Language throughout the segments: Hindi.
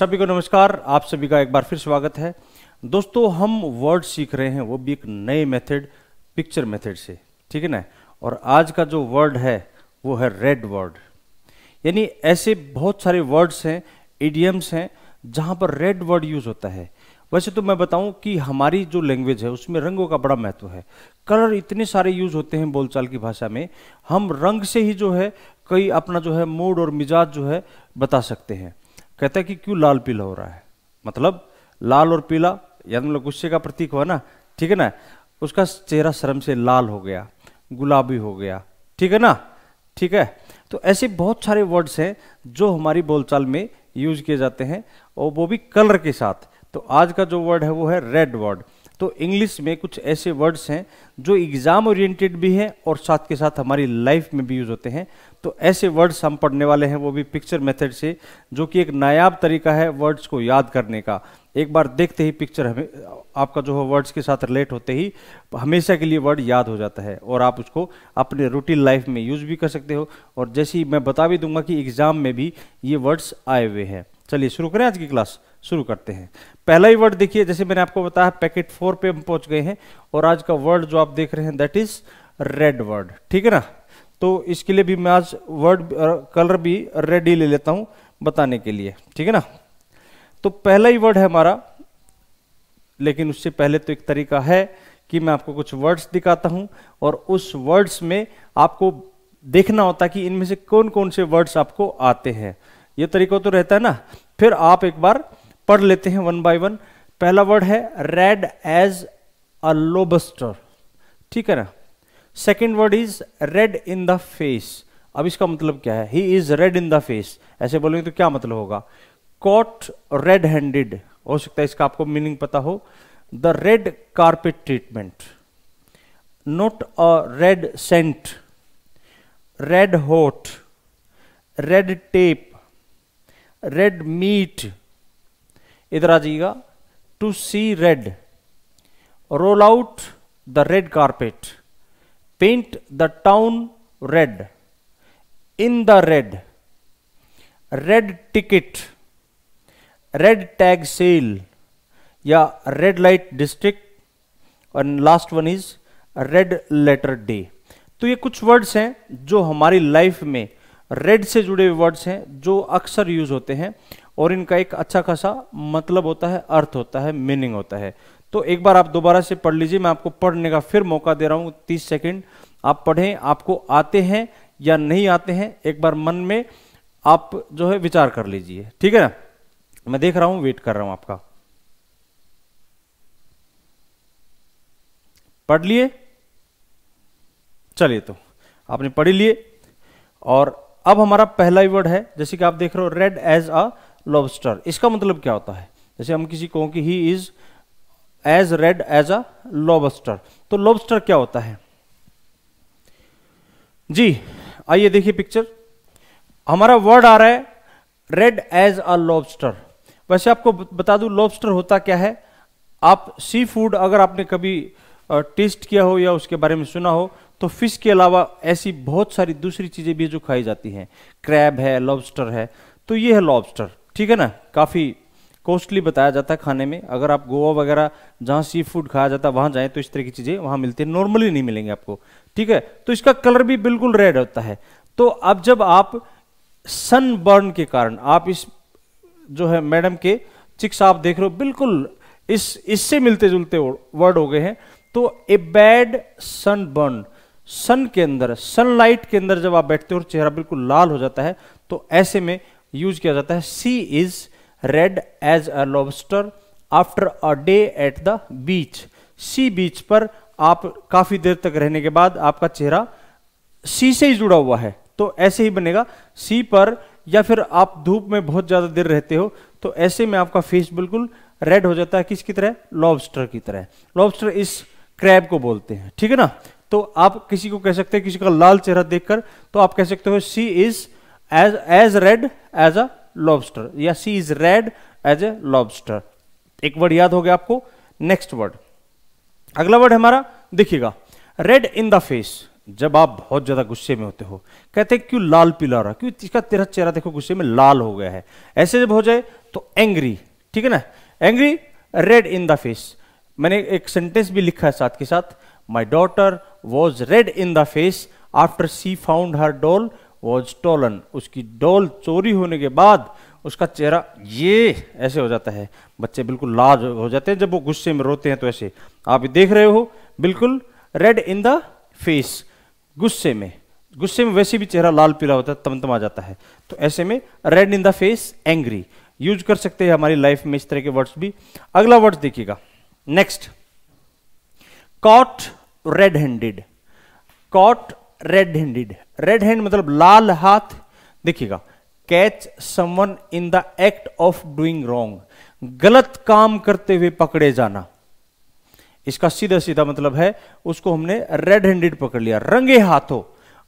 सभी को नमस्कार आप सभी का एक बार फिर स्वागत है दोस्तों हम वर्ड सीख रहे हैं वो भी एक नए मेथड पिक्चर मेथड से ठीक है ना और आज का जो वर्ड है वो है रेड वर्ड यानी ऐसे बहुत सारे वर्ड्स हैं इडियम्स हैं जहां पर रेड वर्ड यूज़ होता है वैसे तो मैं बताऊं कि हमारी जो लैंग्वेज है उसमें रंगों का बड़ा महत्व है कलर इतने सारे यूज होते हैं बोलचाल की भाषा में हम रंग से ही जो है कई अपना जो है मूड और मिजाज जो है बता सकते हैं कहता है कि क्यों लाल पीला हो रहा है मतलब लाल और पीला याद तो मतलब गुस्से का प्रतीक हुआ ना ठीक है ना उसका चेहरा शर्म से लाल हो गया गुलाबी हो गया ठीक है ना ठीक है तो ऐसे बहुत सारे वर्ड्स हैं जो हमारी बोलचाल में यूज किए जाते हैं और वो भी कलर के साथ तो आज का जो वर्ड है वो है रेड वर्ड तो इंग्लिश में कुछ ऐसे वर्ड्स हैं जो एग्ज़ाम ओरिएंटेड भी हैं और साथ के साथ हमारी लाइफ में भी यूज़ होते हैं तो ऐसे वर्ड्स हम पढ़ने वाले हैं वो भी पिक्चर मेथड से जो कि एक नायाब तरीका है वर्ड्स को याद करने का एक बार देखते ही पिक्चर हमें आपका जो है वर्ड्स के साथ रिलेट होते ही हमेशा के लिए वर्ड याद हो जाता है और आप उसको अपने रूटीन लाइफ में यूज़ भी कर सकते हो और जैसे ही मैं बता भी दूंगा कि एग्ज़ाम में भी ये वर्ड्स आए हुए हैं चलिए शुरू करें आज की क्लास शुरू करते हैं पहला ही वर्ड देखिए जैसे मैंने आपको बताया पैकेट फोर पे हम पहुंच गए हैं और आज का वर्ड जो आप देख रहे हैं दैट इज रेड वर्ड ठीक है ना तो इसके लिए भी मैं आज वर्ड कलर भी रेड ही ले लेता हूं बताने के लिए ठीक है ना तो पहला ही वर्ड है हमारा लेकिन उससे पहले तो एक तरीका है कि मैं आपको कुछ वर्ड्स दिखाता हूं और उस वर्ड्स में आपको देखना होता है कि इनमें से कौन कौन से वर्ड्स आपको आते हैं ये तरीका तो रहता है ना फिर आप एक बार पढ़ लेते हैं वन बाय वन पहला वर्ड है रेड एज अ लोबस्टर ठीक है ना second word is red in the face अब इसका मतलब क्या है he is red in the face ऐसे बोलेंगे तो क्या मतलब होगा कॉट रेड हैंडेड हो सकता है इसका आपको मीनिंग पता हो the red carpet treatment not a red cent red hot red tape red meat इधर आ जाइएगा to see red roll out the red carpet paint the town red in the red red ticket red tag sale या रेड लाइट डिस्ट्रिक्ट और last one is red letter day तो ये कुछ वर्ड्स हैं जो हमारी लाइफ में रेड से जुड़े हुए वर्ड्स हैं जो अक्सर यूज होते हैं और इनका एक अच्छा खासा मतलब होता है अर्थ होता है मीनिंग होता है तो एक बार आप दोबारा से पढ़ लीजिए मैं आपको पढ़ने का फिर मौका दे रहा हूँ तीस सेकेंड आप पढ़ें आपको आते हैं या नहीं आते हैं एक बार मन में आप जो है विचार कर लीजिए ठीक है ना मैं देख रहा हूं वेट कर रहा हूं आपका पढ़ लिए चलिए तो आपने पढ़ी लिए और अब हमारा पहला वर्ड है जैसे कि आप देख रहे हो रेड एज अ लॉबस्टर इसका मतलब क्या होता है जैसे हम किसी को कि he is as red as a lobster तो लॉबस्टर क्या होता है जी आइए देखिए पिक्चर हमारा वर्ड आ रहा है रेड एज अ लॉबस्टर वैसे आपको बता दूं लॉबस्टर होता क्या है आप सी फूड अगर आपने कभी टेस्ट किया हो या उसके बारे में सुना हो तो फिश के अलावा ऐसी बहुत सारी दूसरी चीज़ें भी जो खाई जाती हैं क्रैब है लॉबस्टर है तो ये है लॉबस्टर ठीक है ना काफ़ी कॉस्टली बताया जाता है खाने में अगर आप गोवा वगैरह जहाँ सी फूड खाया जाता है वहाँ जाएँ तो इस तरह की चीज़ें वहाँ मिलती है नॉर्मली नहीं मिलेंगे आपको ठीक है तो इसका कलर भी बिल्कुल रेड होता है तो अब जब आप सन बर्न के कारण आप इस जो है मैडम के चिक्स आप देख रहे हो बिल्कुल इस इससे मिलते जुलते वर्ड हो गए हैं तो ए बैड सन बर्न सन के अंदर सनलाइट के अंदर जब आप बैठते हो और चेहरा बिल्कुल लाल हो जाता है तो ऐसे में यूज किया जाता है she is red as a lobster after a day at the beach sea beach पर आप काफी देर तक रहने के बाद आपका चेहरा सी से ही जुड़ा हुआ है तो ऐसे ही बनेगा सी पर या फिर आप धूप में बहुत ज्यादा देर रहते हो तो ऐसे में आपका फेस बिल्कुल रेड हो जाता है किसकी तरह लॉबस्टर की तरह लॉबस्टर इस क्रैब को बोलते हैं ठीक है ना तो आप किसी को कह सकते हैं किसी का लाल चेहरा देखकर तो आप कह सकते हो she is as as red as a lobster या she is red as a lobster एक वर्ड याद हो गया आपको नेक्स्ट वर्ड अगला वर्ड हमारा देखिएगा रेड इन द फेस जब आप बहुत ज्यादा गुस्से में होते हो कहते हैं क्यों लाल पीला रहा क्यों इसका तेरा चेहरा देखो गुस्से में लाल हो गया है ऐसे जब हो जाए तो एंग्री ठीक है ना angry red in the face मैंने एक सेंटेंस भी लिखा है साथ के साथ my daughter was red in the face after she found her doll was stolen उसकी डॉल चोरी होने के बाद उसका चेहरा ये ऐसे हो जाता है बच्चे बिल्कुल लाज हो जाते हैं जब वो गुस्से में रोते हैं तो ऐसे आप देख रहे हो बिल्कुल रेड इन द फेस गुस्से में गुस्से में वैसे भी चेहरा लाल पीला होता है आ जाता है तो ऐसे में red in the face angry use कर सकते हैं हमारी लाइफ में इस तरह के वर्ड्स भी अगला वर्ड देखिएगा next caught red handed caught red handed red hand मतलब लाल हाथ देखिएगा catch someone in the act of doing wrong गलत काम करते हुए पकड़े जाना इसका सीधा सीधा मतलब है उसको हमने रेड हैंडेड पकड़ लिया रंगे हाथों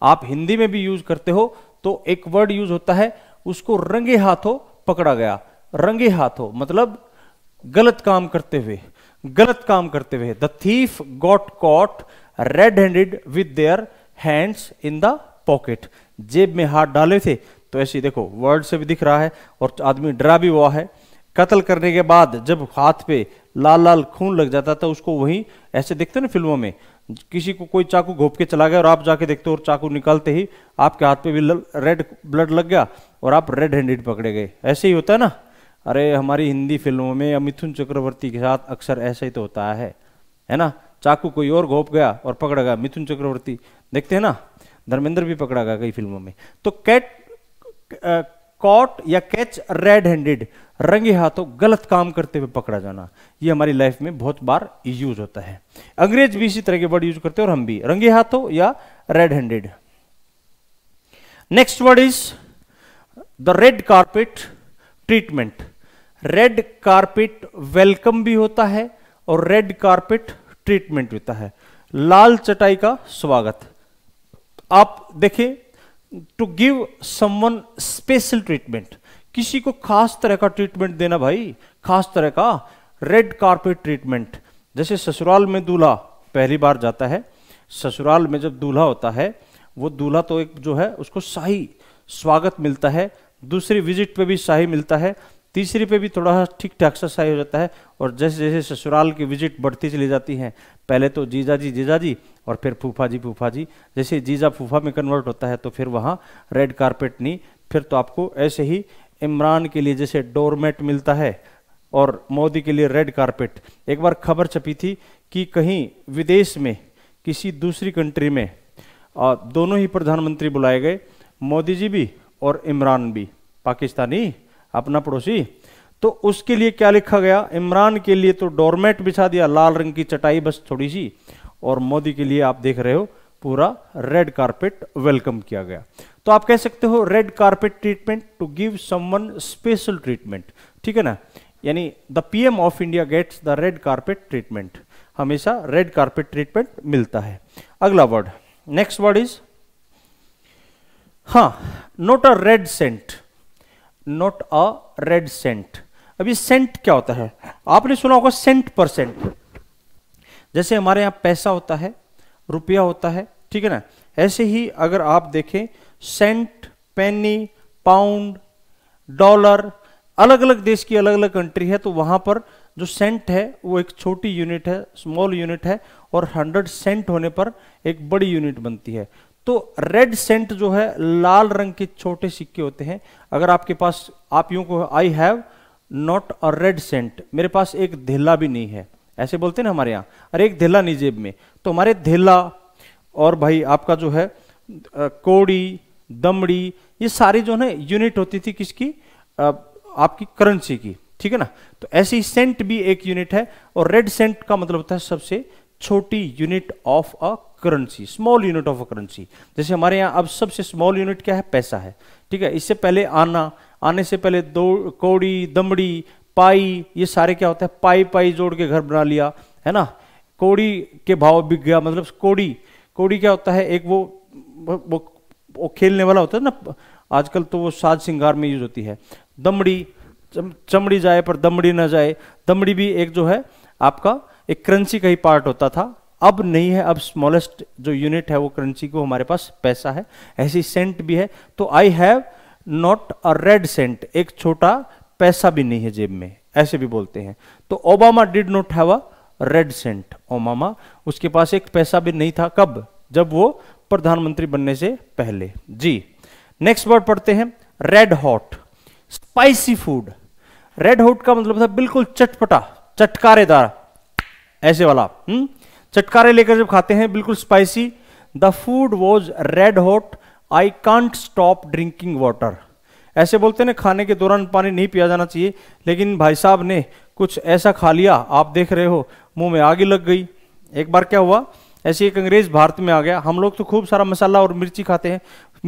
आप हिंदी में भी यूज करते हो तो एक वर्ड यूज होता है उसको रंगे हाथों पकड़ा गया रंगे हाथों मतलब गलत काम करते हुए गलत काम करते हुए the thief got caught red handed with their hands in the pocket जेब में हाथ डाले थे तो ऐसे देखो वर्ड से भी दिख रहा है और आदमी डरा भी हुआ है कत्ल करने के बाद जब हाथ पे लाल लाल खून लग जाता था उसको वहीं ऐसे देखते ना फिल्मों में किसी को कोई चाकू घोप के चला गया और आप जाके देखते हो और चाकू निकालते ही आपके हाथ पे भी रेड ब्लड लग गया और आप रेड हैंडेड पकड़े गए ऐसे ही होता है ना अरे हमारी हिंदी फिल्मों में मिथुन चक्रवर्ती के साथ अक्सर ऐसे ही तो होता है है ना चाकू कोई और घोप गया और पकड़ा गया मिथुन चक्रवर्ती देखते हैं ना धर्मेंद्र भी पकड़ा गया कई फिल्मों में तो कैट कॉट या कैच रेड हैंडेड रंगे हाथों गलत काम करते हुए पकड़ा जाना ये हमारी लाइफ में बहुत बार यूज होता है अंग्रेज भी इसी तरह के वर्ड यूज करते हैं और हम भी रंगे हाथों या red handed next word is the red carpet treatment red carpet welcome भी होता है और रेड कार्पेट ट्रीटमेंट होता है लाल चटाई का स्वागत आप देखें to give someone special treatment किसी को खास तरह का ट्रीटमेंट देना भाई खास तरह का रेड कार्पेट ट्रीटमेंट जैसे ससुराल में दूल्हा पहली बार जाता है ससुराल में जब दूल्हा होता है वो दूल्हा तो एक जो है उसको शाही स्वागत मिलता है दूसरी विजिट पे भी शाही मिलता है तीसरी पे भी थोड़ा ठीक ठाक सा सही हो जाता है और जैसे जैसे ससुराल की विजिट बढ़ती चली जाती है पहले तो जीजा जी जीजा जी और फिर फूफा जी फूफा जी जैसे जीजा फूफा में कन्वर्ट होता है तो फिर वहाँ रेड कारपेट नहीं फिर तो आपको ऐसे ही इमरान के लिए जैसे डोरमेट मिलता है और मोदी के लिए रेड कारपेट एक बार खबर छपी थी कि कहीं विदेश में किसी दूसरी कंट्री में दोनों ही प्रधानमंत्री बुलाए गए मोदी जी भी और इमरान भी पाकिस्तानी अपना पड़ोसी तो उसके लिए क्या लिखा गया इमरान के लिए तो डोरमेट बिछा दिया लाल रंग की चटाई बस थोड़ी सी और मोदी के लिए आप देख रहे हो पूरा रेड कार्पेट वेलकम किया गया तो आप कह सकते हो red carpet treatment to give someone special treatment ठीक है ना यानी the PM of India gets the red carpet treatment हमेशा रेड कार्पेट ट्रीटमेंट मिलता है अगला वर्ड नेक्स्ट वर्ड इज हा not a red cent not a red cent अभी सेंट क्या होता है आपने सुना होगा सेंट परसेंट जैसे हमारे यहाँ पैसा होता है रुपया होता है ठीक है ना ऐसे ही अगर आप देखें सेंट पेनी पाउंड डॉलर अलग अलग देश की अलग अलग कंट्री है तो वहां पर जो सेंट है वो एक छोटी यूनिट है स्मॉल यूनिट है और 100 सेंट होने पर एक बड़ी यूनिट बनती है तो रेड सेंट जो है लाल रंग के छोटे सिक्के होते हैं अगर आपके पास आप यूं को I have not a red cent मेरे पास एक धेला भी नहीं है ऐसे बोलते हैं ना हमारे यहाँ अरे एक धेला नहीं जेब में तो हमारे धेला और भाई आपका जो है कोड़ी दमड़ी ये सारी जो है यूनिट होती थी किसकी आपकी करेंसी की ठीक है ना तो ऐसी सेंट भी एक यूनिट है और रेड सेंट का मतलब होता है सबसे छोटी unit of a currency small unit of currency जैसे हमारे यहाँ अब सबसे स्मॉल यूनिट क्या है पैसा है ठीक है इससे पहले आना आने से पहले दो कौड़ी दमड़ी पाई ये सारे क्या होता है पाई पाई जोड़ के घर बना लिया है ना कोड़ी के भाव बिक गया मतलब कोड़ी कोड़ी क्या होता है एक वो वो, वो खेलने वाला होता है ना आजकल तो वो साज सिंगार में यूज होती है दमड़ी चम, चमड़ी जाए पर दमड़ी ना जाए दमड़ी भी एक जो है आपका एक करेंसी का ही पार्ट होता था अब नहीं है अब स्मॉलेस्ट जो यूनिट है वो करेंसी को हमारे पास पैसा है ऐसी सेंट भी है तो I have not a red cent एक छोटा पैसा भी नहीं है जेब में ऐसे भी बोलते हैं तो Obama did not have a red cent Obama उसके पास एक पैसा भी नहीं था कब जब वो प्रधानमंत्री बनने से पहले जी नेक्स्ट वर्ड पढ़ते हैं red hot spicy food red hot का मतलब था बिल्कुल चटपटा चटकारेदार ऐसे वाला हुँ? हम्म? चटकारे लेकर जब खाते हैं बिल्कुल spicy the food was red hot I can't stop drinking water ऐसे बोलते ना खाने के दौरान पानी नहीं पिया जाना चाहिए लेकिन भाई साहब ने कुछ ऐसा खा लिया आप देख रहे हो मुंह में आगे लग गई एक बार क्या हुआ ऐसे एक अंग्रेज भारत में आ गया हम लोग तो खूब सारा मसाला और मिर्ची खाते हैं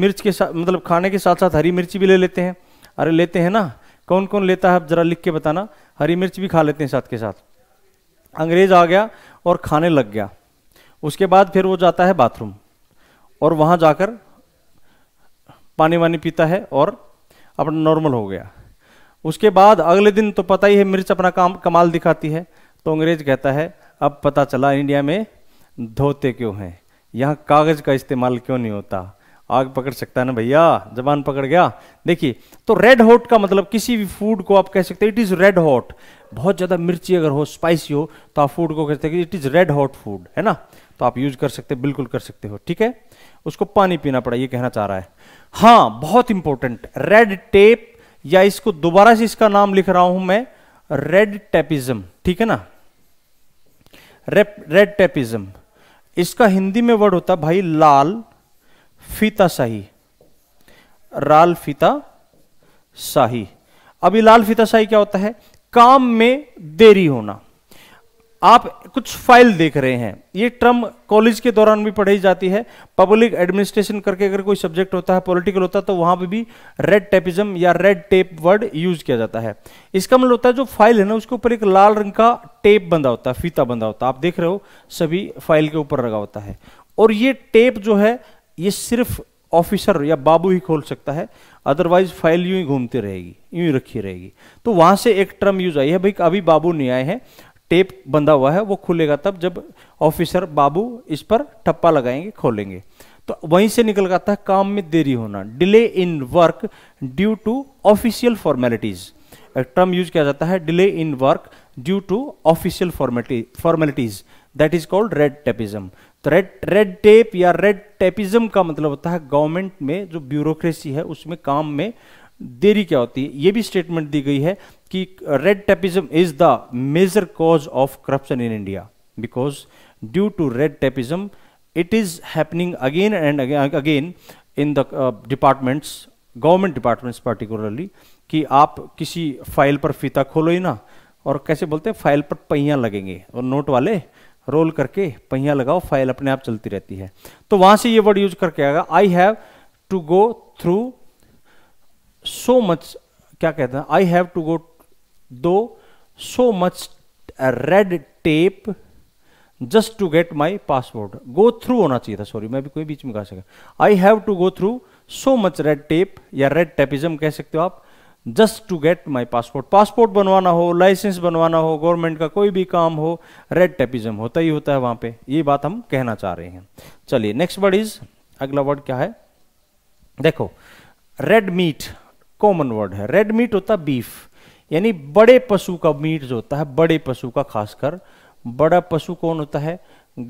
मिर्च के साथ मतलब खाने के साथ साथ हरी मिर्ची भी ले लेते हैं अरे लेते हैं ना कौन कौन लेता है आप जरा लिख के बताना हरी मिर्च भी खा लेते हैं साथ के साथ अंग्रेज आ गया और खाने लग गया उसके बाद फिर वो जाता है बाथरूम और वहां जाकर पानी वानी पीता है और अपना नॉर्मल हो गया उसके बाद अगले दिन तो पता ही है मिर्च अपना काम कमाल दिखाती है तो अंग्रेज कहता है अब पता चला इंडिया में धोते क्यों हैं यहाँ कागज़ का इस्तेमाल क्यों नहीं होता आग पकड़ सकता है ना भैया जबान पकड़ गया देखिए तो रेड हॉट का मतलब किसी भी फूड को आप कह सकते हैं इट इज़ रेड हॉट बहुत ज़्यादा मिर्ची अगर हो स्पाइसी हो तो आप फूड को कहते हैं कि it is red hot food है ना तो आप यूज कर सकते बिल्कुल कर सकते हो ठीक है उसको पानी पीना पड़ा ये कहना चाह रहा है हाँ बहुत इंपॉर्टेंट रेड टेप या इसको दोबारा से इसका नाम लिख रहा हूं मैं रेड टेपिज्म ठीक है ना रेड टेपिज्म इसका हिंदी में वर्ड होता भाई लाल फीता शाही लाल फीता शाही अभी लाल फीता शाही क्या होता है काम में देरी होना आप कुछ फाइल देख रहे हैं ये टर्म कॉलेज के दौरान भी पढ़ाई जाती है पब्लिक एडमिनिस्ट्रेशन करके अगर कोई सब्जेक्ट होता है पॉलिटिकल होता है तो वहां पे भी रेड टेपिज्म या रेड टेप वर्ड यूज किया जाता है इसका मतलब होता है जो फाइल है ना उसके ऊपर एक लाल रंग का टेप बंधा होता है फीता बंधा होता है आप देख रहे हो सभी फाइल के ऊपर लगा होता है और ये टेप जो है ये सिर्फ ऑफिसर या बाबू ही खोल सकता है अदरवाइज फाइल यूं ही घूमती रहेगी यूं ही रखी रहेगी तो वहां से एक टर्म यूज आई है भाई अभी बाबू नहीं आए हैं टेप बंधा हुआ है वो खुलेगा तब जब ऑफिसर बाबू इस पर ठप्पा लगाएंगे खोलेंगे तो वहीं से निकल आता है काम में देरी होना delay in work due to official formalities एक टर्म यूज किया जाता है delay in work due to official formality formalities that is called red tapism तो रेड रेड टेप या रेड टेपिज्म का मतलब होता है गवर्नमेंट में जो ब्यूरोक्रेसी है उसमें काम में देरी क्या होती है ये भी स्टेटमेंट दी गई है कि red tapism is the major cause of corruption in India because due to red tapism it is happening again and again in the departments government departments particularly कि आप किसी फाइल पर फीता खोलो ही ना और कैसे बोलते हैं फाइल पर पहिया लगेंगे और नोट वाले रोल करके पहिया लगाओ फाइल अपने आप चलती रहती है तो वहां से ये वर्ड यूज करके आएगा I have to go through so much क्या कहते हैं I have to go do so much red tape just to get my password go through होना चाहिए था सॉरी मैं भी कोई बीच में गा सका I have to go through so much red tape या रेड टेपिज्म कह सकते हो आप just to get my passport passport बनवाना हो लाइसेंस बनवाना हो गवर्नमेंट का कोई भी काम हो रेड टेपिज्म होता ही होता है वहां पे ये बात हम कहना चाह रहे हैं चलिए नेक्स्ट वर्ड इज अगला वर्ड क्या है देखो रेड मीट कॉमन वर्ड है रेड मीट होता है बीफ यानी बड़े पशु का मीट जो होता है बड़े पशु का खासकर बड़ा पशु कौन होता है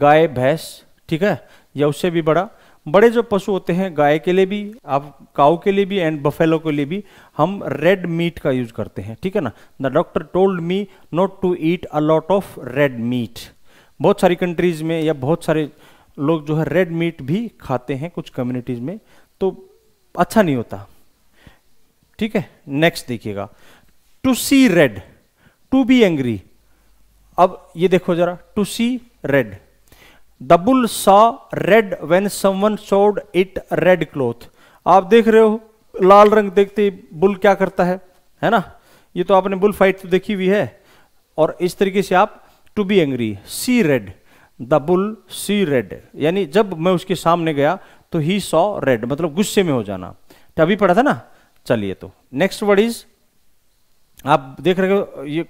गाय भैंस ठीक है या उससे भी बड़ा बड़े जो पशु होते हैं गाय के लिए भी आप काऊ के लिए भी एंड बफेलो के लिए भी हम रेड मीट का यूज करते हैं ठीक है ना the doctor told me not to eat a lot of red meat बहुत सारी कंट्रीज में या बहुत सारे लोग जो है रेड मीट भी खाते हैं कुछ कम्युनिटीज में तो अच्छा नहीं होता ठीक है नेक्स्ट देखिएगा to see red to be angry अब ये देखो जरा to see red the bull bull saw red when someone showed it red cloth आप देख रहे हो लाल रंग देखते बुल क्या करता है है ना ये तो आपने बुल फाइट तो देखी हुई है और इस तरीके से आप to be angry see red the bull see red यानी जब मैं उसके सामने गया तो ही सॉ रेड मतलब गुस्से में हो जाना तो अभी पढ़ा था ना चलिए तो नेक्स्ट वर्ड इज आप देख रहे हो ये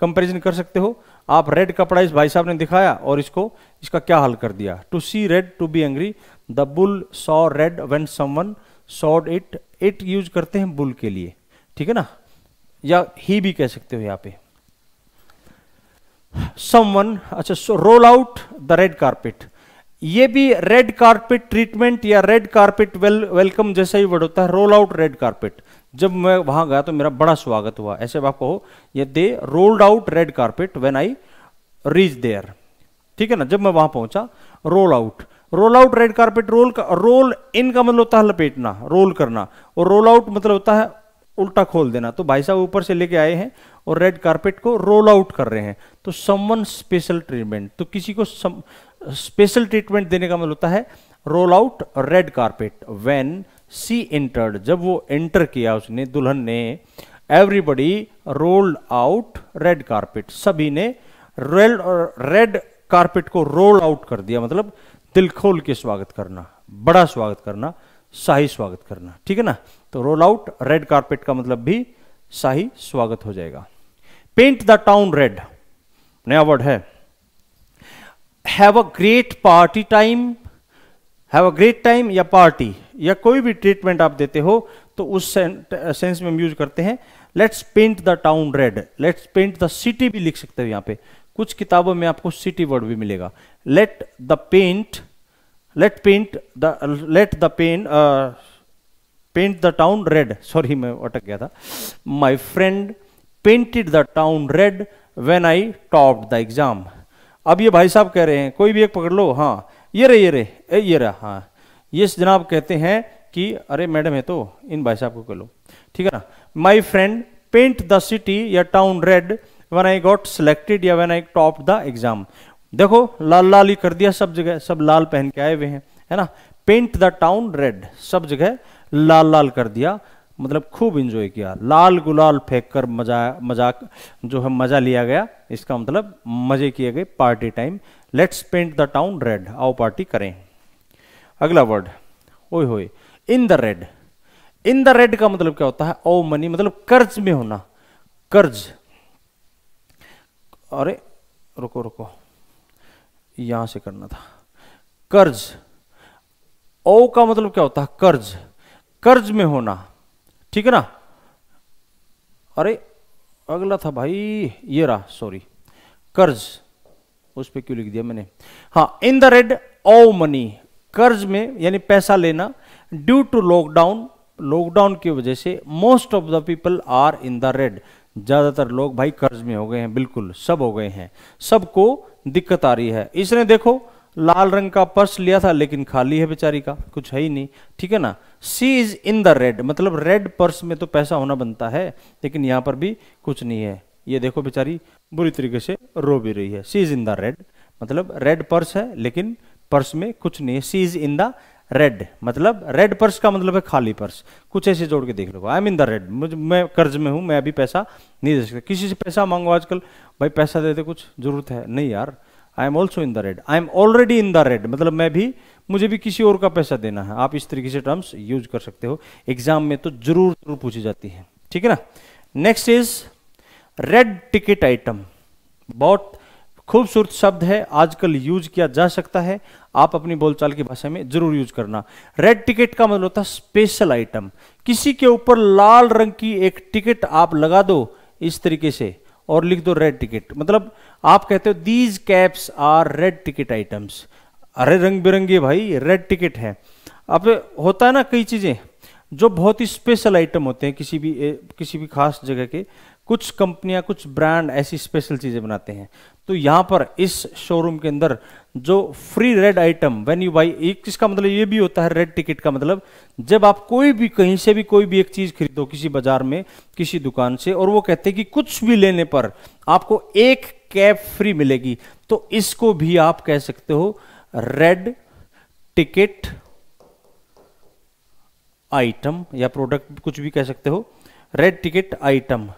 कंपेरिजन कर सकते हो आप रेड कपड़ा इस भाई साहब ने दिखाया और इसको इसका क्या हल कर दिया to see red to be angry the bull saw red when someone showed it it use करते हैं बुल के लिए ठीक है ना या ही भी कह सकते हो यहाँ पे समवन अच्छा so roll out the red carpet ये भी रेड कार्पेट ट्रीटमेंट या रेड कार्पेट वेल वेलकम जैसा ही वर्ड होता है रोल आउट रेड कार्पेट जब मैं वहां गया तो मेरा बड़ा स्वागत हुआ ऐसे आप कहो ये they rolled out red carpet when I reach there ठीक है ना जब मैं वहां पहुंचा roll out roll out red carpet roll का रोल इन का मतलब होता है लपेटना रोल करना और रोल आउट मतलब होता है उल्टा खोल देना तो भाई साहब ऊपर से लेके आए हैं और रेड कार्पेट को रोल आउट कर रहे हैं तो समवन स्पेशल ट्रीटमेंट तो किसी को स्पेशल ट्रीटमेंट देने का मतलब होता है roll out red carpet when she entered जब वो एंटर किया उसने दुल्हन ने everybody rolled out red carpet सभी ने रेड रेड कारपेट को रोल आउट कर दिया मतलब दिल खोल के स्वागत करना बड़ा स्वागत करना शाही स्वागत करना ठीक है ना तो रोल आउट रेड कारपेट का मतलब भी शाही स्वागत हो जाएगा पेंट द टाउन रेड नया वर्ड है have a great party time have a great time या पार्टी या कोई भी ट्रीटमेंट आप देते हो तो उस सेंस में हम यूज करते हैं let's paint the town red let's paint the city भी लिख सकते हो यहाँ पे कुछ किताबों में आपको सिटी वर्ड भी मिलेगा let the paint let paint the let the paint paint the town red sorry मैं अटक गया था my friend painted the town red when I top the exam अब ये भाई साहब कह रहे हैं कोई भी एक पकड़ लो हाँ ये रे ये रे ए ये रे हाँ ये जनाब कहते हैं कि अरे मैडम है तो इन भाई साहब को कह लो ठीक है ना my friend paint the city या town red when I got selected या when I top the exam देखो लाल लाल ही कर दिया सब जगह सब लाल पहन के आए हुए हैं है ना पेंट द टाउन रेड सब जगह लाल लाल कर दिया मतलब खूब इंजॉय किया लाल गुलाल फेंक कर मजा मजाक जो है मजा लिया गया इसका मतलब मजे किए गए party time let's paint the town red आओ पार्टी करें अगला वर्ड ओए होए in the red in the red का मतलब क्या होता है ओ मनी मतलब कर्ज में होना कर्ज अरे रुको रुको यहां से करना था कर्ज ओ का मतलब क्या होता है कर्ज कर्ज में होना ठीक है ना अरे अगला था भाई ये रहा सॉरी कर्ज उस पर क्यों लिख दिया मैंने हाँ in the red owe money कर्ज में यानी पैसा लेना ड्यू टू लॉकडाउन लॉकडाउन की वजह से most of the people are in the red ज्यादातर लोग भाई कर्ज में हो गए हैं बिल्कुल सब हो गए हैं सबको दिक्कत आ रही है इसने देखो लाल रंग का पर्स लिया था लेकिन खाली है बेचारी का कुछ है ही नहीं ठीक है ना she is in the red मतलब रेड पर्स में तो पैसा होना बनता है लेकिन यहां पर भी कुछ नहीं है ये देखो बेचारी बुरी तरीके से रो भी रही है she is in the red मतलब रेड पर्स है लेकिन पर्स में कुछ नहीं है she is in the red मतलब रेड पर्स का मतलब है खाली पर्स कुछ ऐसे जोड़ के देख लो I am in the red मुझे मैं कर्ज में हूं मैं अभी पैसा नहीं दे सकता किसी से पैसा मांगो आजकल भाई पैसा दे दे कुछ जरूरत है नहीं यार I am also in the red I am already in the red मतलब मैं भी मुझे भी किसी और का पैसा देना है आप इस तरीके से टर्म्स यूज कर सकते हो एग्जाम में तो जरूर जरूर पूछी जाती है ठीक है ना next is red ticket item बहुत खूबसूरत शब्द है आजकल यूज किया जा सकता है आप अपनी बोलचाल की भाषा में जरूर यूज करना रेड टिकट का मतलब होता है स्पेशल आइटम किसी के ऊपर लाल रंग की एक टिकट आप लगा दो इस तरीके से और लिख दो रेड टिकट मतलब आप कहते हो these caps are red ticket items अरे रंग बिरंगे भाई रेड टिकट है अब होता है ना कई चीज़ें जो बहुत ही स्पेशल आइटम होते हैं किसी भी किसी भी खास जगह के कुछ कंपनियां कुछ ब्रांड ऐसी स्पेशल चीज़ें बनाते हैं तो यहां पर इस शोरूम के अंदर जो free red item when you buy एक इसका मतलब ये भी होता है रेड टिकट का मतलब जब आप कोई भी कहीं से भी कोई भी एक चीज़ खरीदो किसी बाजार में किसी दुकान से और वो कहते हैं कि कुछ भी लेने पर आपको एक कैब फ्री मिलेगी तो इसको भी आप कह सकते हो रेड टिकट आइटम या प्रोडक्ट कुछ भी कह सकते हो रेड टिकट आइटम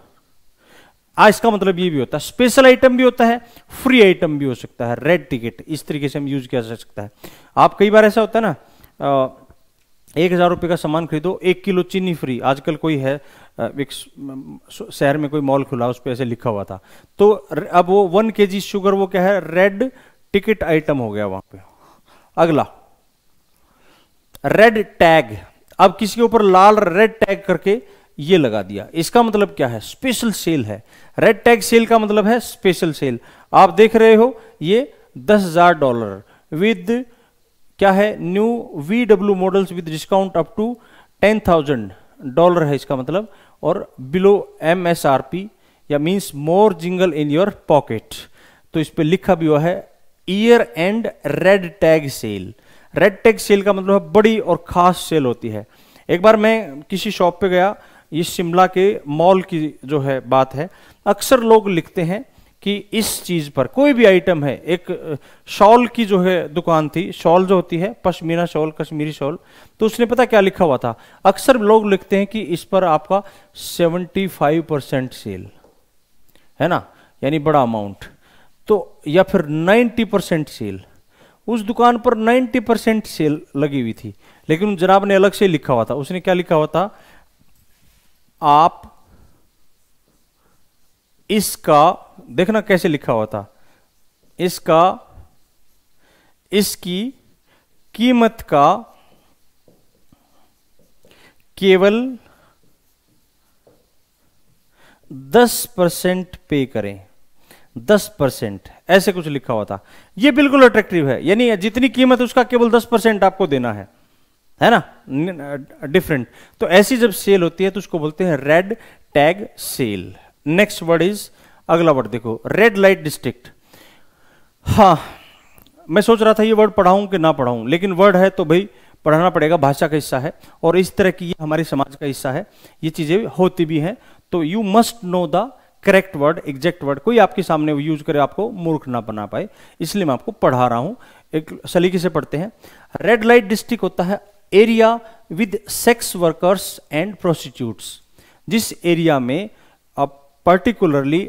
आ इसका मतलब ये भी होता है स्पेशल आइटम भी होता है फ्री आइटम भी हो सकता है रेड टिकट इस तरीके से हम यूज किया जा सकता है आप कई बार ऐसा होता है ना आ, एक हजार रुपये का सामान खरीदो एक किलो चीनी फ्री आजकल कोई है एक शहर में कोई मॉल खुला उस पर ऐसे लिखा हुआ था तो अब वो वन के जी शुगर वो क्या है रेड टिकट आइटम हो गया वहां पे अगला रेड टैग अब किसी के ऊपर लाल रेड टैग करके ये लगा दिया इसका मतलब क्या है स्पेशल सेल है रेड टैग सेल का मतलब है स्पेशल सेल आप देख रहे हो ये दस हजार डॉलर विद क्या है new V W models with discount up to ten thousand dollar है इसका मतलब और below M S R P या means more jingle in your pocket तो इस पर लिखा भी हुआ है year end red tag sale red tag sale का मतलब बड़ी और खास सेल होती है एक बार मैं किसी शॉप पे गया ये शिमला के मॉल की जो है बात है अक्सर लोग लिखते हैं कि इस चीज पर कोई भी आइटम है एक शॉल की जो है दुकान थी शॉल जो होती है पश्मीना शॉल कश्मीरी शॉल तो उसने पता क्या लिखा हुआ था अक्सर लोग लिखते हैं कि इस पर आपका 75 परसेंट सेल है ना यानी बड़ा अमाउंट तो या फिर 90 परसेंट सेल उस दुकान पर 90 परसेंट सेल लगी हुई थी लेकिन जनाब ने अलग से लिखा हुआ था उसने क्या लिखा हुआ था आप इसका देखना कैसे लिखा हुआ था इसका इसकी कीमत का केवल दस परसेंट पे करें दस परसेंट ऐसे कुछ लिखा हुआ था यह बिल्कुल अट्रैक्टिव है यानी जितनी कीमत उसका केवल दस परसेंट आपको देना है है ना डिफरेंट uh, तो ऐसी जब सेल होती है तो उसको बोलते हैं red tag sale next word is अगला वर्ड देखो रेड लाइट डिस्ट्रिक्ट हा मैं सोच रहा था ये वर्ड पढ़ाऊं कि ना पढ़ाऊं लेकिन वर्ड है तो भाई पढ़ाना पड़ेगा भाषा का हिस्सा है और इस तरह की हमारे समाज का हिस्सा है ये चीजें होती भी हैं तो you must know the correct word exact word कोई आपके सामने यूज करे आपको मूर्ख ना बना पाए इसलिए मैं आपको पढ़ा रहा हूं एक सलीके से पढ़ते हैं रेड लाइट डिस्ट्रिक्ट होता है area with sex workers and prostitutes जिस एरिया में अब पर्टिकुलरली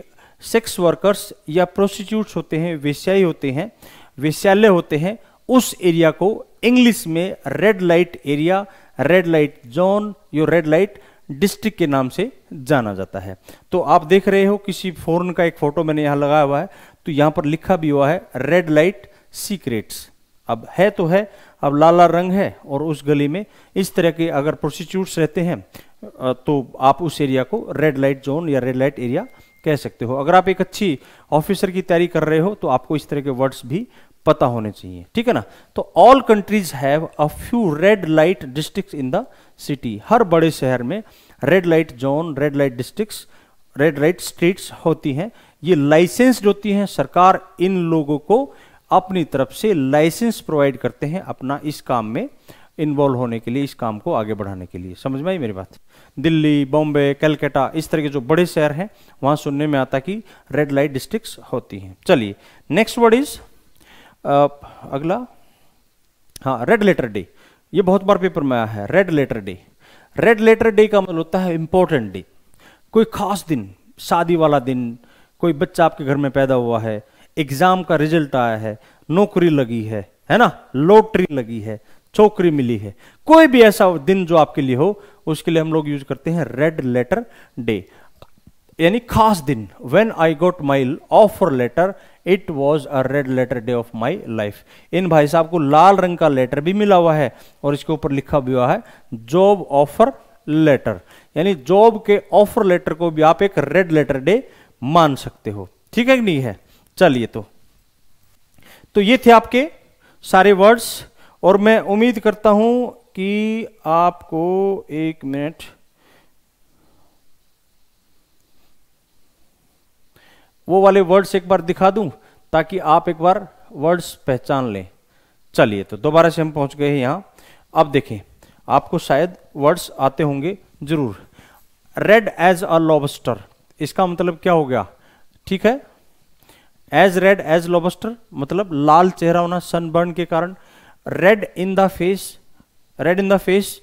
सेक्स वर्कर्स या प्रोस्टिट्यूट्स होते हैं वेश्याई होते हैं वेश्यालय होते हैं उस एरिया को इंग्लिश में red light area red light zone या रेड लाइट डिस्ट्रिक्ट के नाम से जाना जाता है तो आप देख रहे हो किसी फोरन का एक फोटो मैंने यहाँ लगाया हुआ है तो यहाँ पर लिखा भी हुआ है रेड लाइट सीक्रेट्स अब है तो है अब लाला रंग है और उस गली में इस तरह के अगर प्रोस्टिट्यूट्स रहते हैं तो आप उस एरिया को रेड लाइट जोन या रेड लाइट एरिया कह सकते हो अगर आप एक अच्छी ऑफिसर की तैयारी कर रहे हो तो आपको इस तरह के वर्ड्स भी पता होने चाहिए ठीक है ना तो all countries have a few red light district in the city हर बड़े शहर में red light zone red light district red light streets होती हैं ये लाइसेंस्ड होती हैं सरकार इन लोगों को अपनी तरफ से लाइसेंस प्रोवाइड करते हैं अपना इस काम में इन्वॉल्व होने के लिए इस काम को आगे बढ़ाने के लिए समझ में आई मेरी बात दिल्ली बॉम्बे कलकत्ता इस तरह के जो बड़े शहर हैं वहां सुनने में आता कि रेड लाइट डिस्ट्रिक्ट होती हैं चलिए नेक्स्ट वर्ड इज अगला हाँ रेड लेटर डे ये बहुत बार पेपर में आया है red letter day red letter day का मतलब होता है इंपॉर्टेंट डे कोई खास दिन शादी वाला दिन कोई बच्चा आपके घर में पैदा हुआ है एग्जाम का रिजल्ट आया है नौकरी लगी है है ना लॉटरी लगी है छोकरी मिली है कोई भी ऐसा दिन जो आपके लिए हो उसके लिए हम लोग यूज करते हैं रेड लेटर डे यानी खास दिन when I got my offer letter it was a red letter day of my life इन भाई साहब को लाल रंग का लेटर भी मिला हुआ है और इसके ऊपर लिखा भी हुआ है जॉब ऑफर लेटर यानी जॉब के ऑफर लेटर को भी आप एक रेड लेटर डे मान सकते हो ठीक है कि नहीं है चलिए तो तो ये थे आपके सारे वर्ड्स और मैं उम्मीद करता हूं कि आपको एक मिनट वो वाले वर्ड्स एक बार दिखा दूं ताकि आप एक बार वर्ड्स पहचान लें चलिए तो दोबारा से हम पहुंच गए हैं यहां अब देखें आपको शायद वर्ड्स आते होंगे जरूर रेड एज अ लॉबस्टर इसका मतलब क्या हो गया ठीक है एज रेड एज लॉबस्टर मतलब लाल चेहरा होना सनबर्न के कारण red in the face red in the face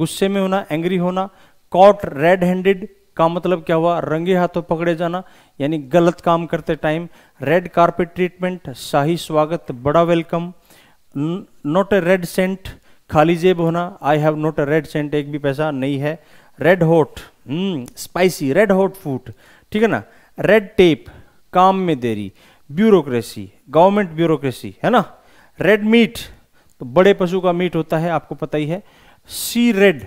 गुस्से में होना एंग्री होना कॉट रेड हैंडेड का मतलब क्या हुआ रंगे हाथों पकड़े जाना यानी गलत काम करते टाइम रेड कारपेट ट्रीटमेंट शाही स्वागत बड़ा welcome not a red cent खाली जेब होना I have not a red cent एक भी पैसा नहीं है red hot spicy red hot food ठीक है ना रेड टेप काम में देरी ब्यूरोक्रेसी गवर्नमेंट ब्यूरोक्रेसी है ना रेड मीट तो बड़े पशु का मीट होता है आपको पता ही है सी रेड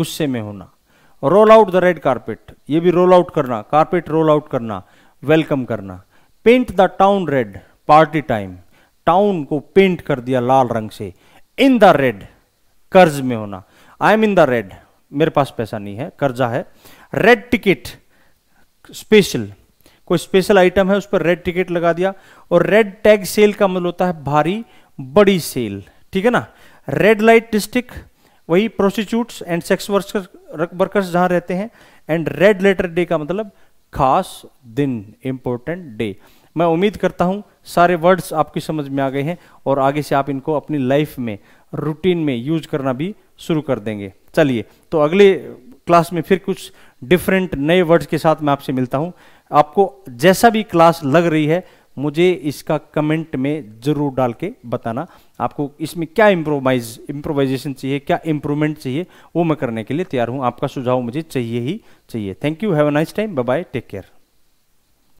गुस्से में होना roll out the red carpet ये भी रोल आउट करना कारपेट रोल आउट करना वेलकम करना paint the town red party time town को पेंट कर दिया लाल रंग से इन द रेड कर्ज में होना I am in the red मेरे पास पैसा नहीं है कर्जा है रेड टिकट स्पेशल कोई स्पेशल आइटम है उस पर रेड टिकट लगा दिया और रेड टैग सेल का मतलब होता है भारी बड़ी सेल ठीक है ना रेड लाइट डिस्ट्रिक्ट वही prostitutes and sex work workers जहां रहते हैं एंड रेड लेटर डे का मतलब खास दिन इंपॉर्टेंट डे मैं उम्मीद करता हूं सारे वर्ड्स आपकी समझ में आ गए हैं और आगे से आप इनको अपनी लाइफ में रूटीन में यूज करना भी शुरू कर देंगे चलिए तो अगले क्लास में फिर कुछ डिफरेंट नए वर्ड्स के साथ मैं आपसे मिलता हूं आपको जैसा भी क्लास लग रही है मुझे इसका कमेंट में ज़रूर डाल के बताना आपको इसमें क्या इम्प्रोवाइज इम्प्रोवाइजेशन चाहिए क्या इम्प्रूवमेंट चाहिए वो मैं करने के लिए तैयार हूँ आपका सुझाव मुझे चाहिए ही चाहिए thank you have a nice time bye bye take care